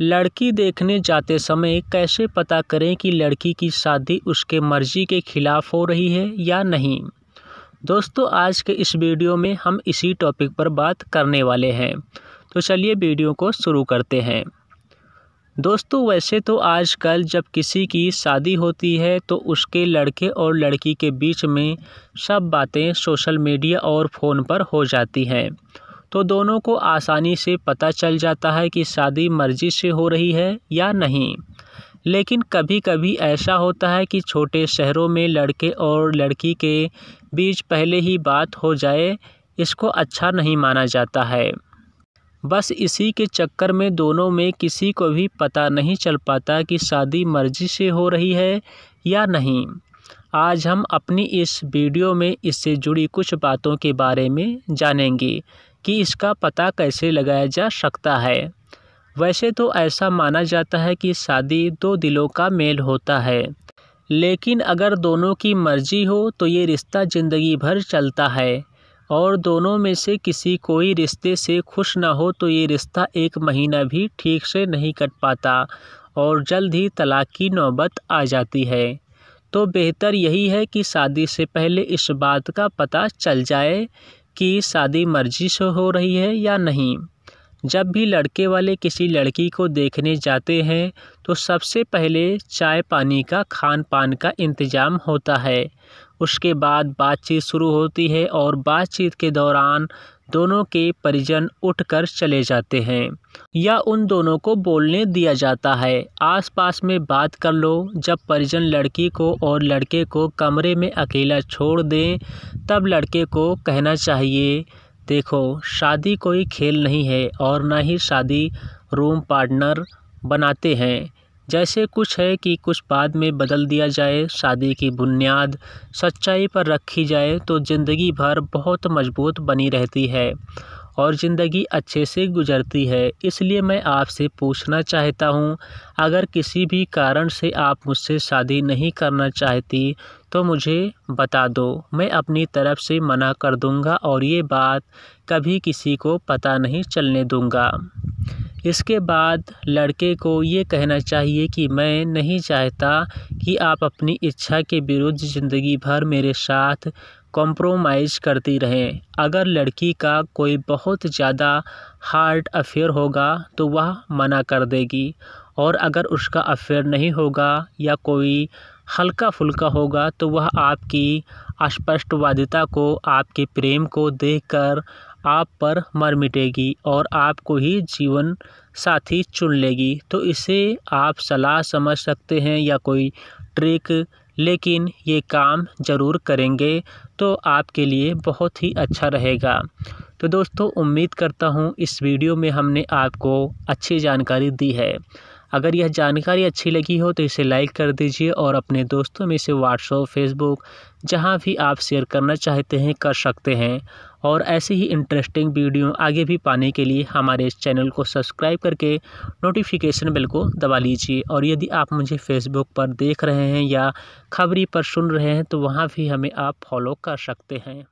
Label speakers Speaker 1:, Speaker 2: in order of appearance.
Speaker 1: लड़की देखने जाते समय कैसे पता करें कि लड़की की शादी उसके मर्ज़ी के ख़िलाफ़ हो रही है या नहीं दोस्तों आज के इस वीडियो में हम इसी टॉपिक पर बात करने वाले हैं तो चलिए वीडियो को शुरू करते हैं दोस्तों वैसे तो आजकल जब किसी की शादी होती है तो उसके लड़के और लड़की के बीच में सब बातें सोशल मीडिया और फ़ोन पर हो जाती हैं तो दोनों को आसानी से पता चल जाता है कि शादी मर्जी से हो रही है या नहीं लेकिन कभी कभी ऐसा होता है कि छोटे शहरों में लड़के और लड़की के बीच पहले ही बात हो जाए इसको अच्छा नहीं माना जाता है बस इसी के चक्कर में दोनों में किसी को भी पता नहीं चल पाता कि शादी मर्जी से हो रही है या नहीं आज हम अपनी इस वीडियो में इससे जुड़ी कुछ बातों के बारे में जानेंगे कि इसका पता कैसे लगाया जा सकता है वैसे तो ऐसा माना जाता है कि शादी दो दिलों का मेल होता है लेकिन अगर दोनों की मर्जी हो तो ये रिश्ता ज़िंदगी भर चलता है और दोनों में से किसी कोई रिश्ते से खुश ना हो तो ये रिश्ता एक महीना भी ठीक से नहीं कट पाता और जल्द ही तलाक की नौबत आ जाती है तो बेहतर यही है कि शादी से पहले इस बात का पता चल जाए की शादी मर्जी से हो रही है या नहीं जब भी लड़के वाले किसी लड़की को देखने जाते हैं तो सबसे पहले चाय पानी का खान पान का इंतज़ाम होता है उसके बाद बातचीत शुरू होती है और बातचीत के दौरान दोनों के परिजन उठकर चले जाते हैं या उन दोनों को बोलने दिया जाता है आसपास में बात कर लो जब परिजन लड़की को और लड़के को कमरे में अकेला छोड़ दें तब लड़के को कहना चाहिए देखो शादी कोई खेल नहीं है और ना ही शादी रूम पार्टनर बनाते हैं जैसे कुछ है कि कुछ बाद में बदल दिया जाए शादी की बुनियाद सच्चाई पर रखी जाए तो ज़िंदगी भर बहुत मजबूत बनी रहती है और ज़िंदगी अच्छे से गुजरती है इसलिए मैं आपसे पूछना चाहता हूँ अगर किसी भी कारण से आप मुझसे शादी नहीं करना चाहती तो मुझे बता दो मैं अपनी तरफ़ से मना कर दूँगा और ये बात कभी किसी को पता नहीं चलने दूँगा इसके बाद लड़के को ये कहना चाहिए कि मैं नहीं चाहता कि आप अपनी इच्छा के विरुद्ध ज़िंदगी भर मेरे साथ कॉम्प्रोमाइज़ करती रहें अगर लड़की का कोई बहुत ज़्यादा हार्ट अफेयर होगा तो वह मना कर देगी और अगर उसका अफेयर नहीं होगा या कोई हल्का फुल्का होगा तो वह आपकी अस्पष्टवादिता को आपके प्रेम को देखकर आप पर मर मिटेगी और आपको ही जीवन साथी चुन लेगी तो इसे आप सलाह समझ सकते हैं या कोई ट्रिक लेकिन ये काम ज़रूर करेंगे तो आपके लिए बहुत ही अच्छा रहेगा तो दोस्तों उम्मीद करता हूँ इस वीडियो में हमने आपको अच्छी जानकारी दी है अगर यह जानकारी अच्छी लगी हो तो इसे लाइक कर दीजिए और अपने दोस्तों में इसे व्हाट्सअप फेसबुक जहाँ भी आप शेयर करना चाहते हैं कर सकते हैं और ऐसे ही इंटरेस्टिंग वीडियो आगे भी पाने के लिए हमारे इस चैनल को सब्सक्राइब करके नोटिफिकेशन बेल को दबा लीजिए और यदि आप मुझे फेसबुक पर देख रहे हैं या खबरी पर सुन रहे हैं तो वहाँ भी हमें आप फॉलो कर सकते हैं